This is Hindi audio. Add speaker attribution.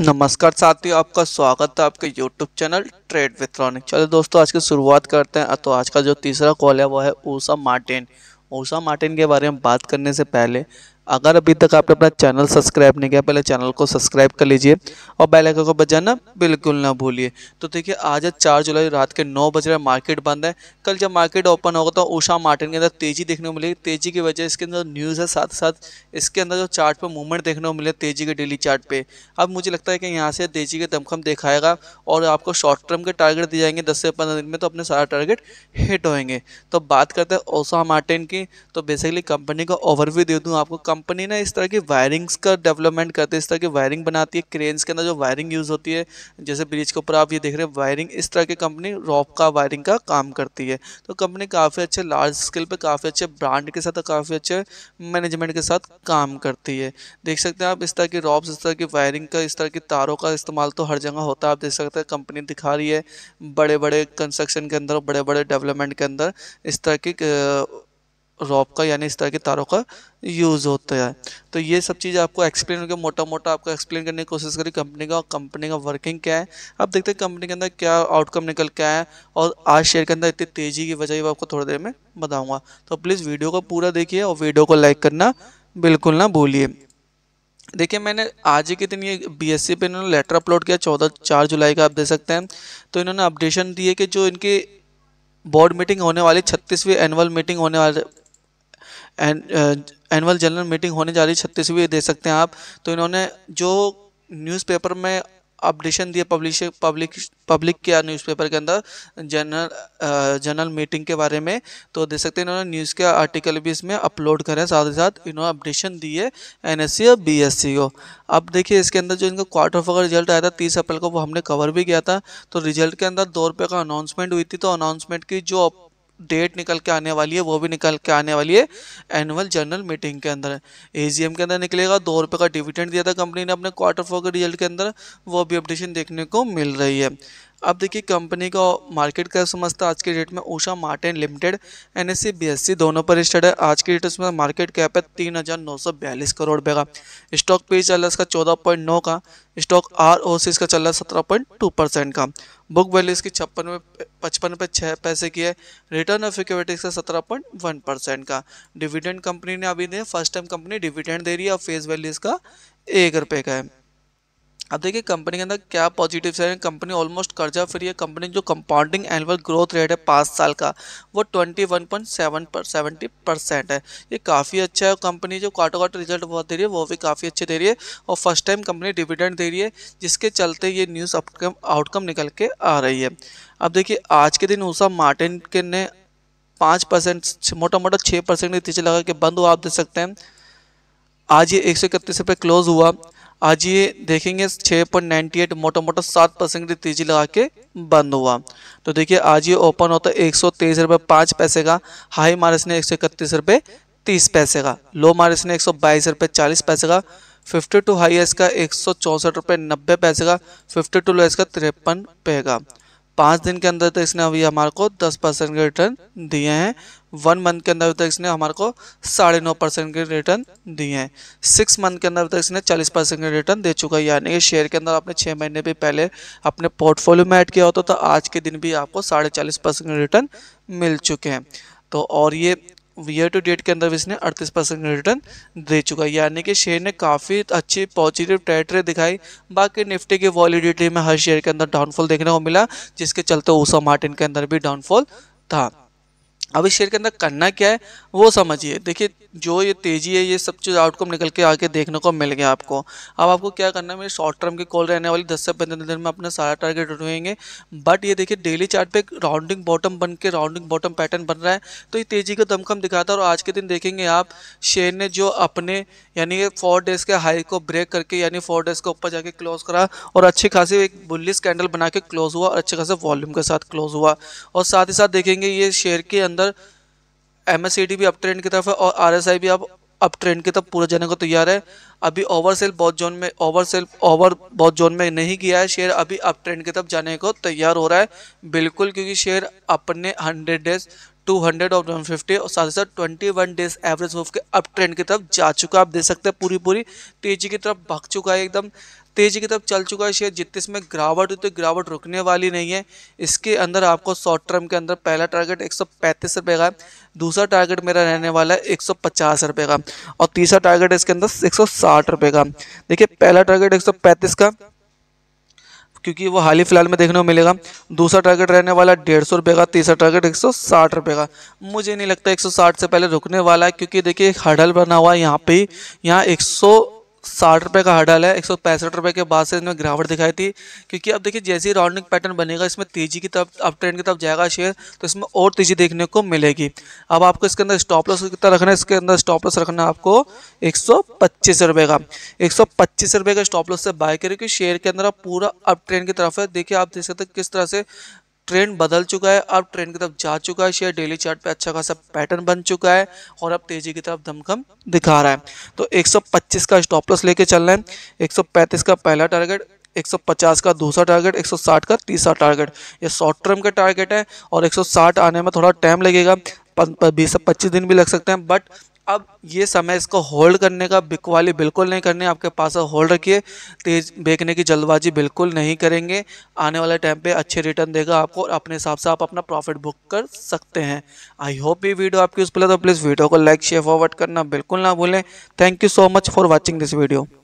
Speaker 1: नमस्कार साथियों आपका स्वागत है आपके YouTube चैनल ट्रेड विथ्रॉनिक चलिए दोस्तों आज की शुरुआत करते हैं तो आज का जो तीसरा कॉल है वो है ऊषा मार्टिन ऊषा मार्टिन के बारे में बात करने से पहले अगर अभी तक आपने अपना चैनल सब्सक्राइब नहीं किया पहले चैनल को सब्सक्राइब कर लीजिए और बेल आइकन को बजाना बिल्कुल ना भूलिए तो देखिए आज है चार जुलाई रात के नौ बज रहे मार्केट बंद है कल जब मार्केट ओपन होगा तो उषा मार्टिन के अंदर तेज़ी देखने को मिलेगी तेज़ी की वजह इसके अंदर न्यूज़ है साथ साथ इसके अंदर जो चार्ट पर मूवमेंट देखने को मिले तेज़ी के डेली चार्ट अब मुझे लगता है कि यहाँ से तेज़ी के दमखम दिखाएगा और आपको शॉर्ट टर्म के टारगेट दिए जाएंगे दस से पंद्रह दिन में तो अपने सारा टारगेट हिट होएंगे तो बात करते हैं ओषा मार्टिन की तो बेसिकली कंपनी का ओवरव्यू दे दूँ आपको कंपनी ना इस तरह की वायरिंग्स का डेवलपमेंट करती है इस तरह की वायरिंग बनाती है क्रेन्स के अंदर जो वायरिंग यूज़ होती है जैसे ब्रिज के ऊपर आप ये देख रहे हैं वायरिंग इस तरह की कंपनी रॉप का वायरिंग का काम करती है तो कंपनी काफ़ी अच्छे लार्ज स्केल पर काफ़ी अच्छे ब्रांड के साथ काफ़ी अच्छे मैनेजमेंट के साथ काम करती है देख सकते हैं आप इस तरह की रॉप्स इस तरह की वायरिंग का इस तरह की तारों का इस्तेमाल तो हर जगह होता है आप देख सकते हैं कंपनी दिखा रही है बड़े बड़े कंस्ट्रक्शन के अंदर बड़े बड़े डेवलपमेंट के अंदर इस तरह की रॉप का यानी इस तरह के तारों का यूज़ होता है तो ये सब चीज़ आपको एक्सप्लेन करके मोटा मोटा आपको एक्सप्लेन करने की कोशिश करी कंपनी का कंपनी का वर्किंग क्या है आप देखते हैं कंपनी के अंदर क्या आउटकम निकल के आया है और आज शेयर के अंदर इतनी तेज़ी की वजह आपको थोड़ी देर में बताऊँगा तो प्लीज़ वीडियो को पूरा देखिए और वीडियो को लाइक करना बिल्कुल ना भूलिए देखिए मैंने आज ही के दिन ये बीएससी पे इन्होंने लेटर अपलोड किया चौदह चार जुलाई का आप दे सकते हैं तो इन्होंने अपडेशन दिए कि जो इनके बोर्ड मीटिंग होने वाली छत्तीसवीं एनुअल मीटिंग होने वाले एनुअल जनरल मीटिंग होने जा रही है छत्तीसवीं दे सकते हैं आप तो इन्होंने जो न्यूज़पेपर में अपडेशन दिए पब्लिश पब्लिक पब्लिक किया न्यूज़पेपर के अंदर जनरल जनरल मीटिंग के बारे में तो देख सकते हैं इन्होंने न्यूज़ के आर्टिकल भी इसमें अपलोड करें साथ ही साथ इन्होंने अपडेशन दिए एन एस सी और बी एस सी को अब देखिए इसके अंदर जो इनका क्वार्टर फोर का रिजल्ट आया था तीस अप्रैल को वो हमने कवर भी किया था तो रिजल्ट के अंदर दो रुपये का अनाउंसमेंट हुई थी तो अनाउंसमेंट की जो डेट निकल के आने वाली है वो भी निकल के आने वाली है एनुअल जनरल मीटिंग के अंदर एजीएम के अंदर निकलेगा दो रुपये का डिविडेंड दिया था कंपनी ने अपने क्वार्टर फोर के रिजल्ट के अंदर वो भी अपडेशन देखने को मिल रही है अब देखिए कंपनी का मार्केट कैप समझता है आज के डेट में Usha Martin limited N S C दोनों पर स्टेड है आज के डेट उसमें मार्केट कैप है तीन हज़ार नौ सौ बयालीस करोड़ रुपये का स्टॉक पे चल रहा है इसका चौदह पॉइंट नौ का स्टॉक आर ओ सी इसका चल रहा है सत्रह पॉइंट टू परसेंट का बुक वैल्यू इसकी छप्पन में पचपन पे छः पैसे की है रिटर्न ऑफ इक्विटी का सत्रह पॉइंट वन परसेंट का डिविडेंड कंपनी ने अभी दे फर्स्ट टाइम कंपनी डिविडेंड दे रही है और फेस वैल्यू इसका एक रुपये का है अब देखिए कंपनी के अंदर क्या पॉजिटिव है कंपनी ऑलमोस्ट कर्जा फ्री है कंपनी जो कंपाउंडिंग एनुअल ग्रोथ रेट है पाँच साल का वो ट्वेंटी वन पॉइंट सेवन पर सेवेंटी परसेंट है ये काफ़ी अच्छा है कंपनी जो क्वार्टर क्वार्टर रिजल्ट बहुत दे रही है वो भी काफ़ी अच्छे दे रही है और फर्स्ट टाइम कंपनी डिविडेंड दे रही है जिसके चलते ये न्यूज़ आउटकम आउटकम निकल के आ रही है अब देखिए आज के दिन उषा मार्टिन के ने पाँच परसेंट मोटा मोटा छः परसेंट नीचे लगा के बंद हुआ आप देख सकते हैं आज ये एक सौ इकतीस रुपये क्लोज हुआ आज ये देखेंगे छः पॉइंट नाइन्टी एट मोटा मोटा सात परसेंट की तेजी लगा के बंद हुआ तो देखिए आज ये ओपन होता है एक सौ तेईस रुपये पाँच पैसे का हाई मारिस इसने एक सौ इकतीस रुपये तीस पैसे का लो मार इसने एक सौ बाईस रुपये चालीस पैसे का फिफ्टी टू हाई इसका एक सौ चौंसठ रुपये नब्बे पैसे का फिफ्टी टू लो इसका तिरपन पे का पाँच दिन के अंदर तक तो इसने अभी हमारे को दस परसेंट के रिटर्न दिए हैं वन मंथ के अंदर तक तो इसने हमारे को साढ़े नौ परसेंट के रिटर्न दिए हैं सिक्स मंथ के अंदर तक तो इसने चालीस परसेंट के रिटर्न दे चुका है यानी कि शेयर के अंदर आपने छः महीने भी पहले अपने पोर्टफोलियो में ऐड किया होता तो आज के दिन भी आपको साढ़े चालीस परसेंट के रिटर्न मिल चुके हैं तो और ये ईयर टू डेट के अंदर भी इसने अड़तीस परसेंट रिटर्न दे चुका है यानी कि शेयर ने काफ़ी अच्छी पॉजिटिव टेरेटरी दिखाई बाकी निफ्टी की वॉलीडिटी में हर शेयर के अंदर डाउनफॉल देखने को मिला जिसके चलते ऊषा मार्टिन के अंदर भी डाउनफॉल था अब इस शेयर के अंदर करना क्या है वो समझिए देखिए जो ये तेज़ी है ये सब चीज़ आउटकम निकल के आके देखने को मिल गया आपको अब आपको क्या करना है मेरे शॉर्ट टर्म की कॉल रहने वाली 10 से 15 दिन में अपना सारा टारगेट उठेंगे बट ये देखिए डेली चार्ट पे एक राउंडिंग बॉटम बन के राउंडिंग बॉटम पैटर्न बन रहा है तो ये तेज़ी का दमकम दिखाता है और आज के दिन देखेंगे आप शेयर ने जो अपने यानी फोर डेज़ के हाई को ब्रेक करके यानी फोर डेज़ के ऊपर जाके क्लोज करा और अच्छी खासी एक बुल्लिस कैंडल बना के क्लोज हुआ और अच्छे खासे वॉल्यूम के साथ क्लोज हुआ और साथ ही साथ देखेंगे ये शेयर के अंदर अंदर एम भी अप ट्रेंड की तरफ है और आर भी अब अप ट्रेंड की तरफ पूरा जाने को तैयार है अभी ओवर सेल बहुत जोन में ओवर सेल ओवर बहुत जोन में नहीं किया है शेयर अभी अप ट्रेंड की तरफ जाने को तैयार हो रहा है बिल्कुल क्योंकि शेयर अपने 100 डेज टू हंड्रेड और वन फिफ्टी और साथ ही साथ twenty one days average move के अप ट्रेंड की तरफ जा चुका है आप देख सकते हैं पूरी पूरी तेजी की तरफ भाग चुका है एकदम तेजी की तरफ चल चुका है शेयर जितने इसमें गिरावट हुई तो गिरावट रुकने वाली नहीं है इसके अंदर आपको शॉर्ट टर्म के अंदर पहला टारगेट एक सौ पैंतीस रुपये का दूसरा टारगेट मेरा रहने वाला है एक सौ पचास रुपये का और तीसरा टारगेट इसके अंदर एक सौ साठ रुपये का देखिए पहला टारगेट एक सौ पैंतीस का क्योंकि वो हाल ही फिलहाल में देखने को मिलेगा दूसरा टारगेट रहने वाला डेढ़ सौ रुपये का तीसरा टारगेट एक सौ साठ रुपये का मुझे नहीं लगता एक सौ साठ से पहले रुकने वाला है क्योंकि देखिए हडल बना हुआ है यहाँ पे यहाँ एक सौ साठ रुपये का हडल है एक सौ पैंसठ रुपये के बाद से इसमें गिरावट दिखाई थी क्योंकि अब देखिए जैसे ही राउंडिंग पैटर्न बनेगा इसमें तेजी की तरफ अप ट्रेंड की तरफ जाएगा शेयर तो इसमें और तेजी देखने को मिलेगी अब आपको इसके अंदर स्टॉप लॉस कितना रखना है इसके अंदर स्टॉप लॉस रखना है आपको एक सौ पच्चीस रुपये का एक सौ पच्चीस रुपये का स्टॉप लॉस से बाय करें क्योंकि शेयर के अंदर आप पूरा अप ट्रेंड की तरफ है देखिए आप देख सकते किस तरह से ट्रेंड बदल चुका है अब ट्रेंड की तरफ जा चुका है शेयर डेली चार्ट पे अच्छा खासा पैटर्न बन चुका है और अब तेजी की तरफ धमकम दिखा रहा है तो 125 का स्टॉप लॉस लेके चल रहे हैं 135 का पहला टारगेट 150 का दूसरा टारगेट 160 का तीसरा टारगेट ये शॉर्ट टर्म का टारगेट है और 160 आने में थोड़ा टाइम लगेगा बीस से पच्चीस दिन भी लग सकते हैं बट अब ये समय इसको होल्ड करने का बिकवाली बिल्कुल नहीं करनी आपके पास होल्ड रखिए तेज बेचने की जल्दबाजी बिल्कुल नहीं करेंगे आने वाले टाइम पे अच्छे रिटर्न देगा आपको और अपने हिसाब से आप अपना प्रॉफिट बुक कर सकते हैं आई होप ये वीडियो आपकी उस पर तो प्लीज़ वीडियो को लाइक शेयर फॉरवर्ड करना बिल्कुल ना भूलें thank you so much for watching this video